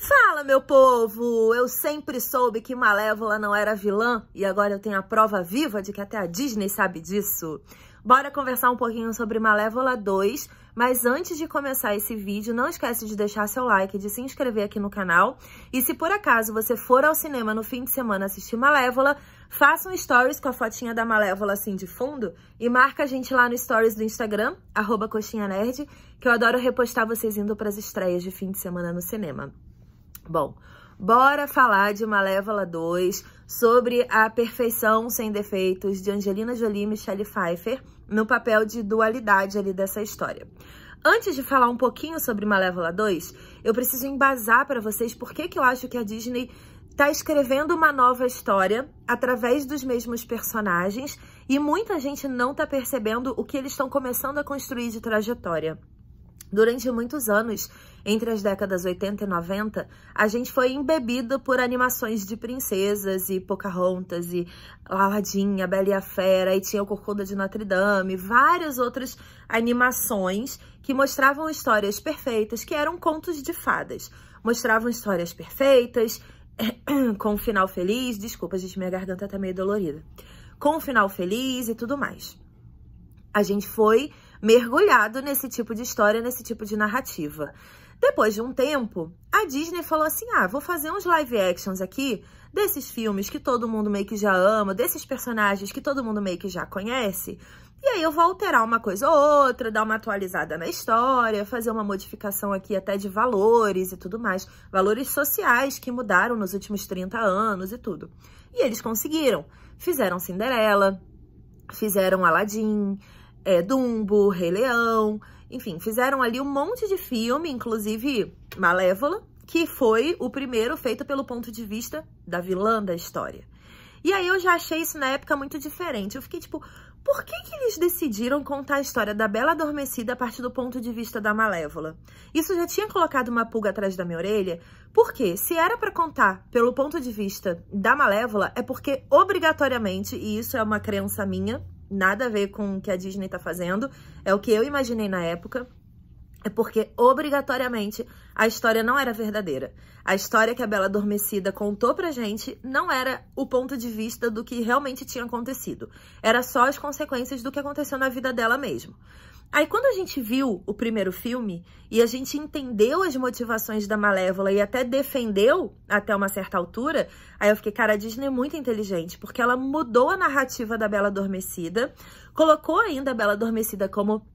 Fala, meu povo! Eu sempre soube que Malévola não era vilã e agora eu tenho a prova viva de que até a Disney sabe disso. Bora conversar um pouquinho sobre Malévola 2, mas antes de começar esse vídeo, não esquece de deixar seu like, de se inscrever aqui no canal e se por acaso você for ao cinema no fim de semana assistir Malévola, faça um stories com a fotinha da Malévola assim de fundo e marca a gente lá no stories do Instagram, arroba coxinhanerd, que eu adoro repostar vocês indo para as estreias de fim de semana no cinema. Bom, bora falar de Malévola 2 sobre a perfeição sem defeitos de Angelina Jolie e Michelle Pfeiffer no papel de dualidade ali dessa história. Antes de falar um pouquinho sobre Malévola 2, eu preciso embasar para vocês por que, que eu acho que a Disney está escrevendo uma nova história através dos mesmos personagens e muita gente não está percebendo o que eles estão começando a construir de trajetória. Durante muitos anos, entre as décadas 80 e 90, a gente foi embebido por animações de princesas e Pocahontas e Aladdin, a Bela e a Fera, e tinha o Corcunda de Notre Dame, várias outras animações que mostravam histórias perfeitas, que eram contos de fadas. Mostravam histórias perfeitas, com um final feliz, desculpa, gente, minha garganta tá meio dolorida. Com um final feliz e tudo mais. A gente foi mergulhado nesse tipo de história, nesse tipo de narrativa. Depois de um tempo, a Disney falou assim: ah, vou fazer uns live actions aqui desses filmes que todo mundo meio que já ama, desses personagens que todo mundo meio que já conhece. E aí eu vou alterar uma coisa ou outra, dar uma atualizada na história, fazer uma modificação aqui até de valores e tudo mais. Valores sociais que mudaram nos últimos 30 anos e tudo. E eles conseguiram. Fizeram Cinderela, fizeram Aladdin, é, Dumbo, Rei Leão, enfim, fizeram ali um monte de filme, inclusive Malévola, que foi o primeiro feito pelo ponto de vista da vilã da história. E aí eu já achei isso na época muito diferente. Eu fiquei tipo, por que, que eles decidiram contar a história da Bela Adormecida a partir do ponto de vista da Malévola? Isso já tinha colocado uma pulga atrás da minha orelha, porque se era para contar pelo ponto de vista da Malévola, é porque obrigatoriamente, e isso é uma crença minha, nada a ver com o que a Disney tá fazendo, é o que eu imaginei na época. É porque, obrigatoriamente, a história não era verdadeira. A história que a Bela Adormecida contou pra gente não era o ponto de vista do que realmente tinha acontecido. Era só as consequências do que aconteceu na vida dela mesmo. Aí quando a gente viu o primeiro filme e a gente entendeu as motivações da Malévola e até defendeu até uma certa altura, aí eu fiquei, cara, a Disney é muito inteligente, porque ela mudou a narrativa da Bela Adormecida, colocou ainda a Bela Adormecida como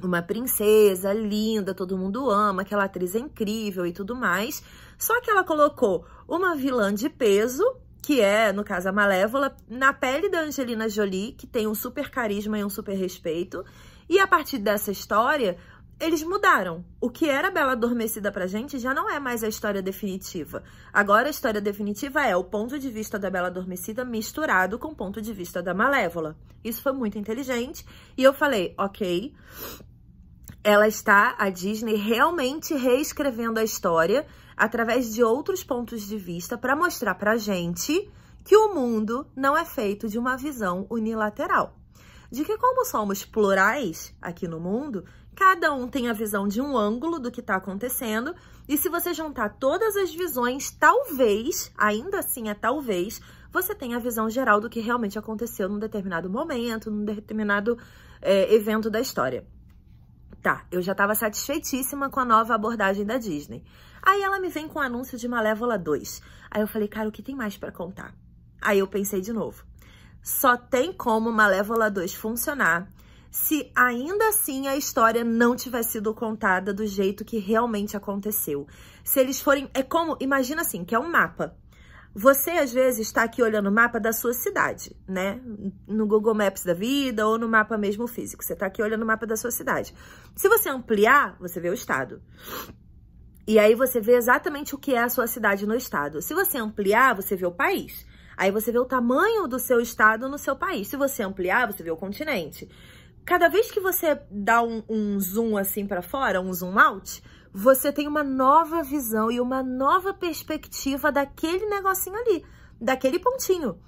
uma princesa linda, todo mundo ama, aquela atriz é incrível e tudo mais. Só que ela colocou uma vilã de peso, que é, no caso, a Malévola, na pele da Angelina Jolie, que tem um super carisma e um super respeito. E a partir dessa história, eles mudaram. O que era Bela Adormecida pra gente já não é mais a história definitiva. Agora a história definitiva é o ponto de vista da Bela Adormecida misturado com o ponto de vista da Malévola. Isso foi muito inteligente e eu falei, ok. Ela está, a Disney, realmente reescrevendo a história através de outros pontos de vista para mostrar pra gente que o mundo não é feito de uma visão unilateral de que, como somos plurais aqui no mundo, cada um tem a visão de um ângulo do que está acontecendo, e se você juntar todas as visões, talvez, ainda assim é talvez, você tenha a visão geral do que realmente aconteceu num determinado momento, num determinado é, evento da história. Tá, eu já estava satisfeitíssima com a nova abordagem da Disney. Aí ela me vem com o anúncio de Malévola 2. Aí eu falei, cara, o que tem mais para contar? Aí eu pensei de novo só tem como Malévola 2 funcionar se ainda assim a história não tiver sido contada do jeito que realmente aconteceu. Se eles forem. É como. Imagina assim, que é um mapa. Você, às vezes, está aqui olhando o mapa da sua cidade, né? No Google Maps da vida ou no mapa mesmo físico. Você está aqui olhando o mapa da sua cidade. Se você ampliar, você vê o estado. E aí você vê exatamente o que é a sua cidade no estado. Se você ampliar, você vê o país. Aí você vê o tamanho do seu estado no seu país. Se você ampliar, você vê o continente. Cada vez que você dá um, um zoom assim para fora, um zoom out, você tem uma nova visão e uma nova perspectiva daquele negocinho ali, daquele pontinho.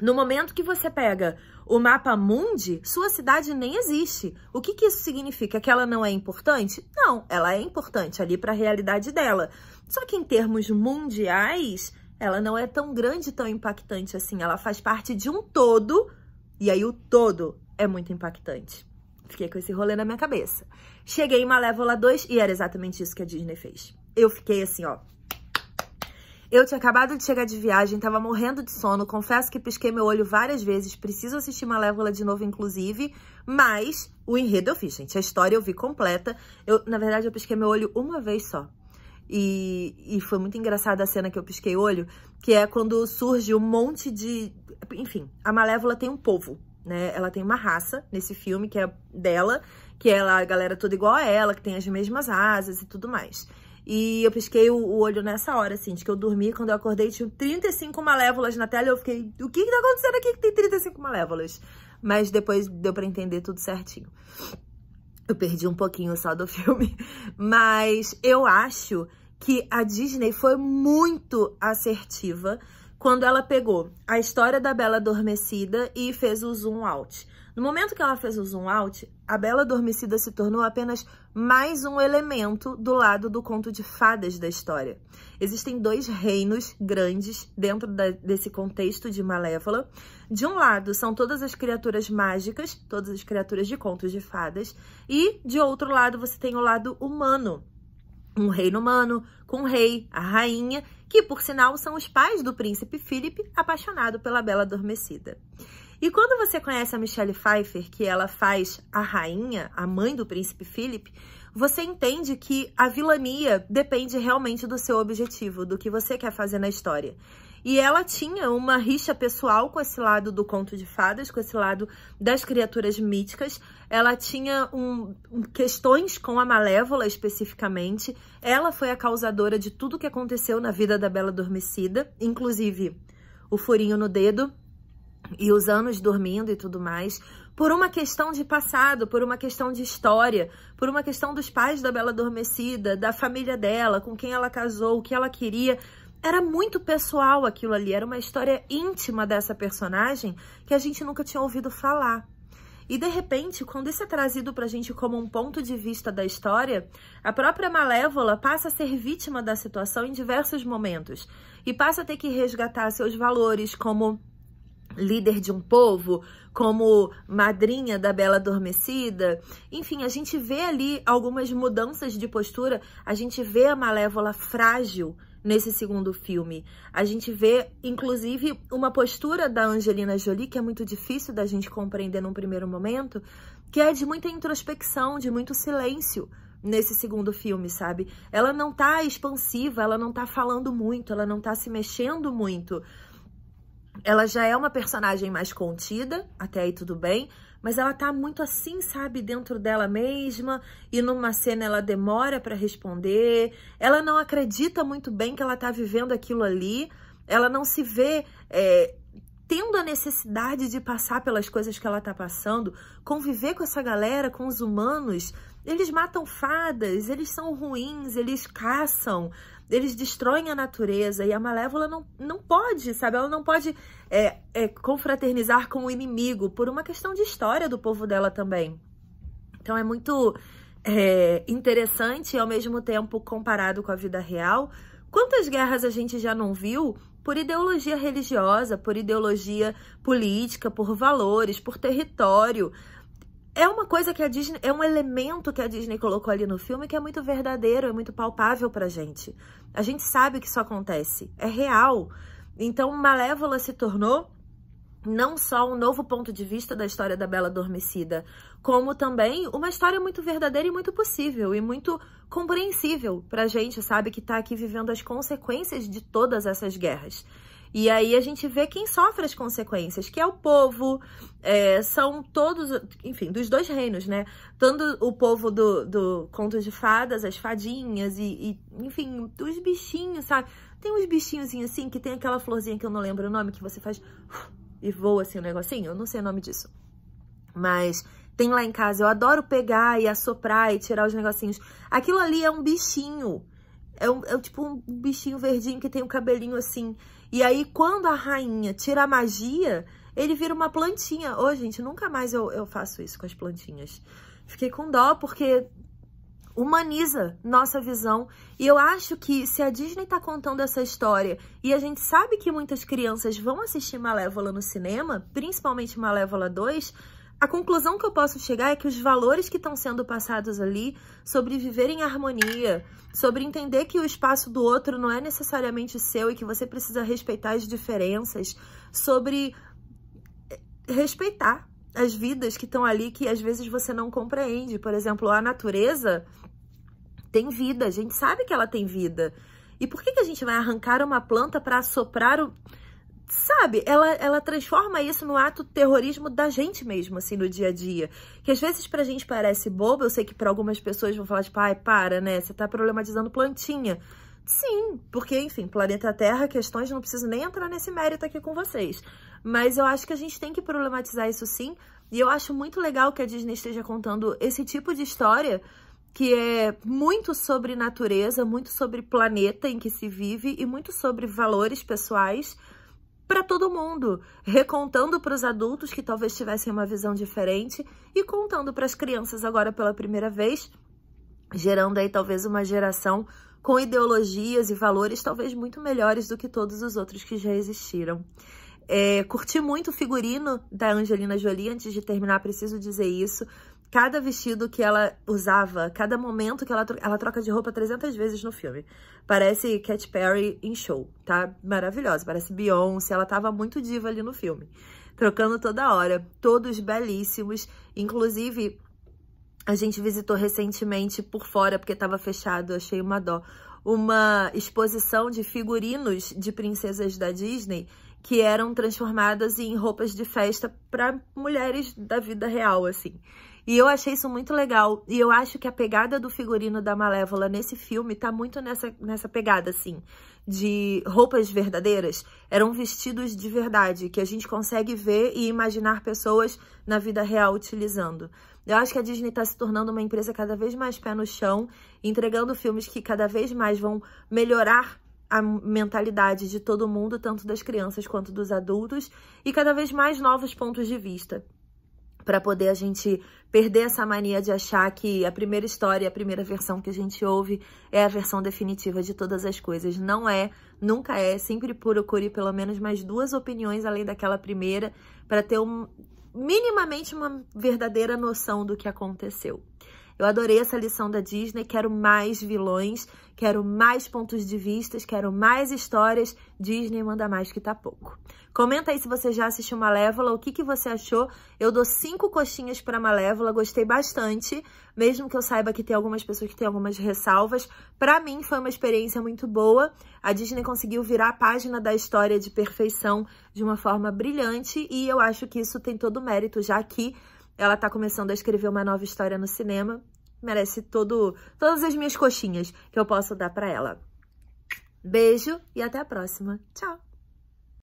No momento que você pega o mapa mundi, sua cidade nem existe. O que, que isso significa? Que ela não é importante? Não, ela é importante ali para a realidade dela. Só que em termos mundiais, ela não é tão grande, tão impactante assim. Ela faz parte de um todo, e aí o todo é muito impactante. Fiquei com esse rolê na minha cabeça. Cheguei em Malévola 2 e era exatamente isso que a Disney fez. Eu fiquei assim, ó. Eu tinha acabado de chegar de viagem, tava morrendo de sono, confesso que pisquei meu olho várias vezes, preciso assistir Malévola de novo, inclusive, mas o enredo eu fiz, gente. A história eu vi completa. Eu, na verdade, eu pisquei meu olho uma vez só. E, e foi muito engraçada a cena que eu pisquei olho, que é quando surge um monte de... Enfim, a Malévola tem um povo, né? Ela tem uma raça nesse filme, que é dela, que é a galera toda igual a ela, que tem as mesmas asas e tudo mais. E eu pisquei o, o olho nessa hora, assim, de que eu dormi, quando eu acordei tinha 35 malévolas na tela, eu fiquei, o que que tá acontecendo aqui que tem 35 malévolas? Mas depois deu pra entender tudo certinho. Eu perdi um pouquinho só do filme, mas eu acho que a Disney foi muito assertiva quando ela pegou a história da Bela Adormecida e fez o zoom out. No momento que ela fez o zoom out, a Bela Adormecida se tornou apenas mais um elemento do lado do conto de fadas da história. Existem dois reinos grandes dentro da, desse contexto de Malévola. De um lado, são todas as criaturas mágicas, todas as criaturas de contos de fadas, e de outro lado, você tem o lado humano, um reino humano, com o rei, a rainha, que por sinal são os pais do príncipe Philip, apaixonado pela Bela Adormecida. E quando você conhece a Michelle Pfeiffer, que ela faz a rainha, a mãe do príncipe Philip, você entende que a vilania depende realmente do seu objetivo, do que você quer fazer na história. E ela tinha uma rixa pessoal com esse lado do conto de fadas, com esse lado das criaturas míticas. Ela tinha um, questões com a Malévola especificamente. Ela foi a causadora de tudo que aconteceu na vida da Bela Adormecida, inclusive o furinho no dedo e os anos dormindo e tudo mais, por uma questão de passado, por uma questão de história, por uma questão dos pais da Bela Adormecida, da família dela, com quem ela casou, o que ela queria. Era muito pessoal aquilo ali, era uma história íntima dessa personagem que a gente nunca tinha ouvido falar. E de repente, quando isso é trazido para a gente como um ponto de vista da história, a própria Malévola passa a ser vítima da situação em diversos momentos e passa a ter que resgatar seus valores como líder de um povo, como madrinha da Bela Adormecida. Enfim, a gente vê ali algumas mudanças de postura, a gente vê a Malévola frágil nesse segundo filme. A gente vê, inclusive, uma postura da Angelina Jolie que é muito difícil da gente compreender num primeiro momento, que é de muita introspecção, de muito silêncio nesse segundo filme, sabe? Ela não tá expansiva, ela não tá falando muito, ela não tá se mexendo muito ela já é uma personagem mais contida, até aí tudo bem, mas ela tá muito assim, sabe, dentro dela mesma, e numa cena ela demora para responder, ela não acredita muito bem que ela tá vivendo aquilo ali, ela não se vê é, tendo a necessidade de passar pelas coisas que ela tá passando, conviver com essa galera, com os humanos, eles matam fadas, eles são ruins, eles caçam, eles destroem a natureza e a Malévola não, não pode, sabe? Ela não pode é, é, confraternizar com o inimigo por uma questão de história do povo dela também. Então é muito é, interessante e ao mesmo tempo comparado com a vida real. Quantas guerras a gente já não viu por ideologia religiosa, por ideologia política, por valores, por território? é uma coisa que a Disney, é um elemento que a Disney colocou ali no filme que é muito verdadeiro, é muito palpável pra gente. A gente sabe que isso acontece, é real. Então, Malévola se tornou não só um novo ponto de vista da história da Bela Adormecida, como também uma história muito verdadeira e muito possível e muito compreensível pra gente, sabe, que tá aqui vivendo as consequências de todas essas guerras. E aí a gente vê quem sofre as consequências, que é o povo, é, são todos, enfim, dos dois reinos, né? Tanto o povo do, do conto de fadas, as fadinhas e, e enfim, os bichinhos, sabe? Tem uns bichinhos assim, que tem aquela florzinha que eu não lembro o nome, que você faz e voa assim o um negocinho, eu não sei o nome disso. Mas tem lá em casa, eu adoro pegar e assoprar e tirar os negocinhos. Aquilo ali é um bichinho, é, um, é tipo um bichinho verdinho que tem um cabelinho assim. E aí, quando a rainha tira a magia, ele vira uma plantinha. Ô, oh, gente, nunca mais eu, eu faço isso com as plantinhas. Fiquei com dó, porque humaniza nossa visão. E eu acho que se a Disney está contando essa história e a gente sabe que muitas crianças vão assistir Malévola no cinema, principalmente Malévola 2, a conclusão que eu posso chegar é que os valores que estão sendo passados ali sobre viver em harmonia, sobre entender que o espaço do outro não é necessariamente seu e que você precisa respeitar as diferenças, sobre eh, respeitar as vidas que estão ali que às vezes você não compreende. Por exemplo, a natureza tem vida, a gente sabe que ela tem vida. E por que, que a gente vai arrancar uma planta para soprar o sabe, ela, ela transforma isso no ato terrorismo da gente mesmo, assim, no dia a dia. Que às vezes pra gente parece bobo, eu sei que para algumas pessoas vão falar, tipo, ai, para, né, você tá problematizando plantinha. Sim, porque, enfim, planeta Terra, questões, não preciso nem entrar nesse mérito aqui com vocês. Mas eu acho que a gente tem que problematizar isso sim, e eu acho muito legal que a Disney esteja contando esse tipo de história, que é muito sobre natureza, muito sobre planeta em que se vive e muito sobre valores pessoais para todo mundo, recontando para os adultos que talvez tivessem uma visão diferente e contando para as crianças agora pela primeira vez, gerando aí talvez uma geração com ideologias e valores talvez muito melhores do que todos os outros que já existiram. É, curti muito o figurino da Angelina Jolie, antes de terminar, preciso dizer isso cada vestido que ela usava, cada momento que ela, tro ela troca de roupa 300 vezes no filme. Parece Cat Perry em show, tá? Maravilhosa, parece Beyoncé, ela tava muito diva ali no filme. Trocando toda hora, todos belíssimos, inclusive a gente visitou recentemente por fora, porque estava fechado, achei uma dó, uma exposição de figurinos de princesas da Disney que eram transformadas em roupas de festa para mulheres da vida real, assim. E eu achei isso muito legal. E eu acho que a pegada do figurino da Malévola nesse filme tá muito nessa, nessa pegada, assim, de roupas verdadeiras. Eram vestidos de verdade, que a gente consegue ver e imaginar pessoas na vida real utilizando. Eu acho que a Disney está se tornando uma empresa cada vez mais pé no chão, entregando filmes que cada vez mais vão melhorar a mentalidade de todo mundo, tanto das crianças quanto dos adultos, e cada vez mais novos pontos de vista para poder a gente perder essa mania de achar que a primeira história, a primeira versão que a gente ouve é a versão definitiva de todas as coisas. Não é, nunca é. Sempre procure pelo menos mais duas opiniões além daquela primeira para ter um, minimamente uma verdadeira noção do que aconteceu. Eu adorei essa lição da Disney, quero mais vilões, quero mais pontos de vistas, quero mais histórias. Disney manda mais que tá pouco. Comenta aí se você já assistiu Malévola, o que, que você achou. Eu dou cinco coxinhas para Malévola, gostei bastante, mesmo que eu saiba que tem algumas pessoas que têm algumas ressalvas. Para mim foi uma experiência muito boa. A Disney conseguiu virar a página da história de perfeição de uma forma brilhante e eu acho que isso tem todo o mérito já aqui ela tá começando a escrever uma nova história no cinema. Merece todo, todas as minhas coxinhas que eu posso dar para ela. Beijo e até a próxima. Tchau!